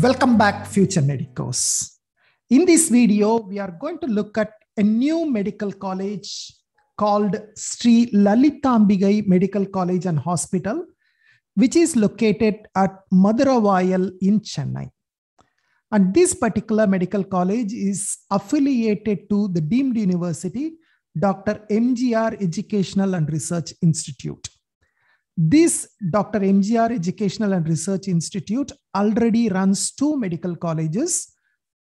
Welcome back, future medicos. In this video, we are going to look at a new medical college called Sri Lalitambigai Medical College and Hospital, which is located at Madhuravayal in Chennai. And this particular medical college is affiliated to the deemed university, Dr. MGR Educational and Research Institute. This Dr. MGR Educational and Research Institute already runs two medical colleges.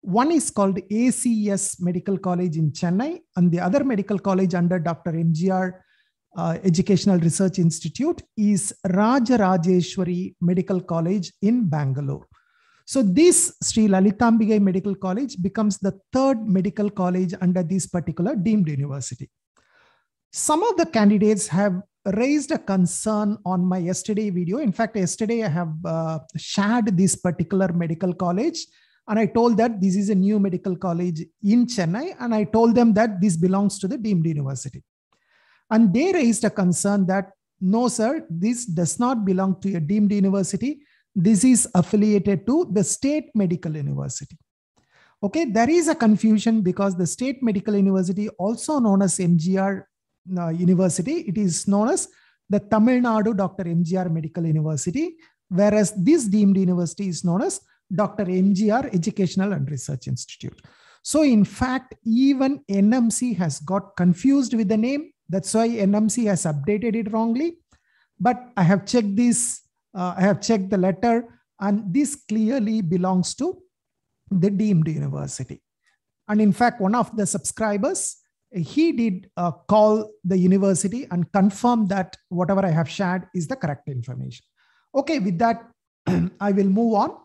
One is called ACS Medical College in Chennai, and the other medical college under Dr. MGR uh, Educational Research Institute is Rajarajeshwari Medical College in Bangalore. So this Sri Lalitambigai Medical College becomes the third medical college under this particular deemed university. Some of the candidates have raised a concern on my yesterday video. In fact, yesterday I have uh, shared this particular medical college and I told that this is a new medical college in Chennai and I told them that this belongs to the deemed university. And they raised a concern that no, sir, this does not belong to a deemed university. This is affiliated to the state medical university. Okay, there is a confusion because the state medical university, also known as MGR, uh, university, it is known as the Tamil Nadu Dr. MGR Medical University, whereas this deemed university is known as Dr. MGR Educational and Research Institute. So in fact, even NMC has got confused with the name. That's why NMC has updated it wrongly. But I have checked this, uh, I have checked the letter and this clearly belongs to the deemed university. And in fact, one of the subscribers he did uh, call the university and confirm that whatever I have shared is the correct information. Okay, with that, I will move on.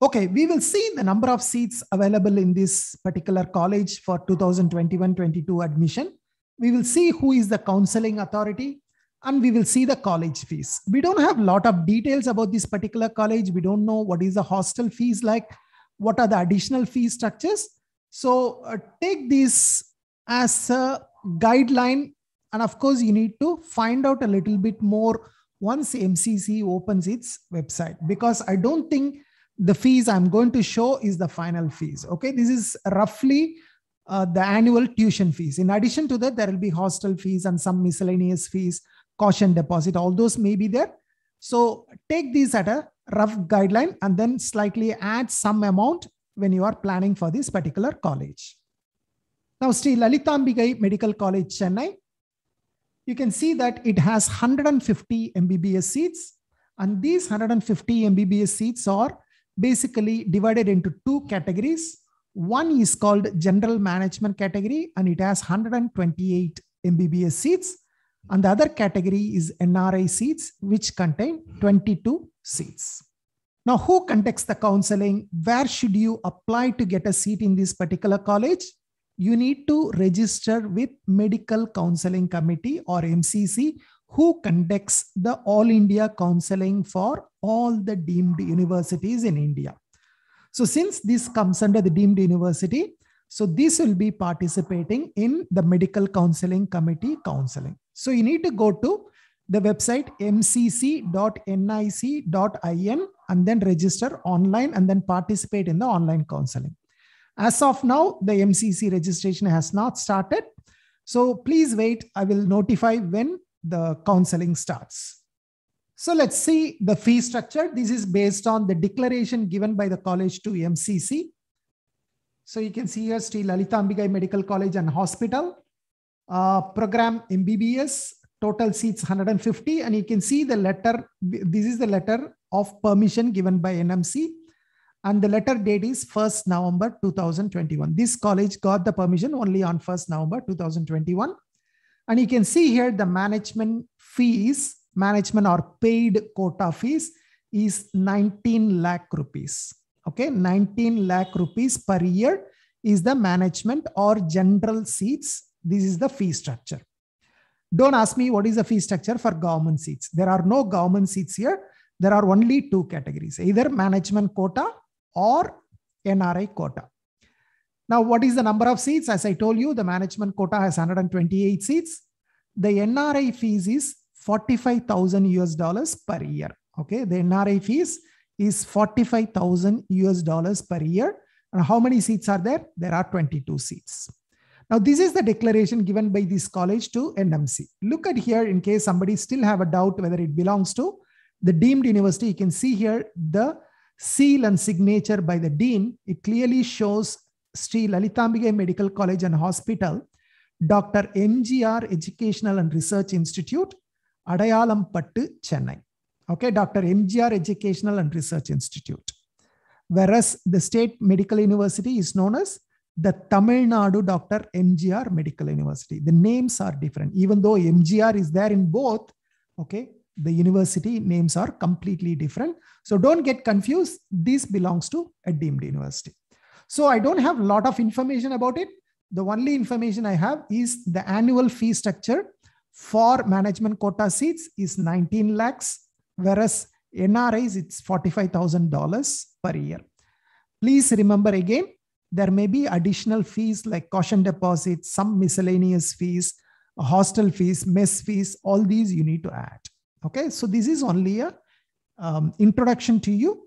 Okay, we will see the number of seats available in this particular college for 2021-22 admission. We will see who is the counseling authority and we will see the college fees. We don't have a lot of details about this particular college. We don't know what is the hostel fees like, what are the additional fee structures. So uh, take these as a guideline. And of course, you need to find out a little bit more once MCC opens its website because I don't think the fees I'm going to show is the final fees. Okay, this is roughly uh, the annual tuition fees. In addition to that, there will be hostel fees and some miscellaneous fees, caution deposit, all those may be there. So take these at a rough guideline and then slightly add some amount when you are planning for this particular college. Now, Sri Lalitambigai Medical College, Chennai, you can see that it has 150 MBBS seats. And these 150 MBBS seats are basically divided into two categories. One is called general management category, and it has 128 MBBS seats. And the other category is NRI seats, which contain 22 seats. Now, who conducts the counseling? Where should you apply to get a seat in this particular college? you need to register with Medical Counseling Committee or MCC who conducts the All India Counseling for all the deemed universities in India. So since this comes under the deemed university, so this will be participating in the medical counseling committee counseling. So you need to go to the website mcc.nic.in and then register online and then participate in the online counseling. As of now, the MCC registration has not started. So please wait. I will notify when the counseling starts. So let's see the fee structure. This is based on the declaration given by the college to MCC. So you can see here Sri Lalitambigai Medical College and Hospital. Uh, program MBBS, total seats 150. And you can see the letter, this is the letter of permission given by NMC and the letter date is 1st November 2021. This college got the permission only on 1st November 2021. And you can see here the management fees, management or paid quota fees is 19 lakh rupees. Okay, 19 lakh rupees per year is the management or general seats. This is the fee structure. Don't ask me what is the fee structure for government seats. There are no government seats here. There are only two categories, either management quota or NRI quota. Now, what is the number of seats? As I told you, the management quota has 128 seats. The NRI fees is 45,000 US dollars per year. Okay, the NRI fees is 45,000 US dollars per year. And how many seats are there? There are 22 seats. Now, this is the declaration given by this college to NMC. Look at here in case somebody still have a doubt whether it belongs to the deemed university. You can see here the seal and signature by the dean, it clearly shows Sri Lalitambike Medical College and Hospital, Dr. MGR Educational and Research Institute, Adayalam Pattu, Chennai. Okay, Dr. MGR Educational and Research Institute. Whereas the State Medical University is known as the Tamil Nadu Dr. MGR Medical University. The names are different, even though MGR is there in both. Okay, the university names are completely different. So don't get confused. This belongs to a deemed university. So I don't have a lot of information about it. The only information I have is the annual fee structure for management quota seats is 19 lakhs, whereas NRIs, it's $45,000 per year. Please remember again, there may be additional fees like caution deposits, some miscellaneous fees, hostel fees, mess fees, all these you need to add. Okay, so this is only a um, introduction to you.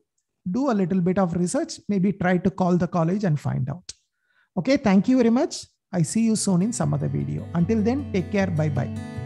Do a little bit of research, maybe try to call the college and find out. Okay, thank you very much. I see you soon in some other video. Until then, take care. Bye-bye.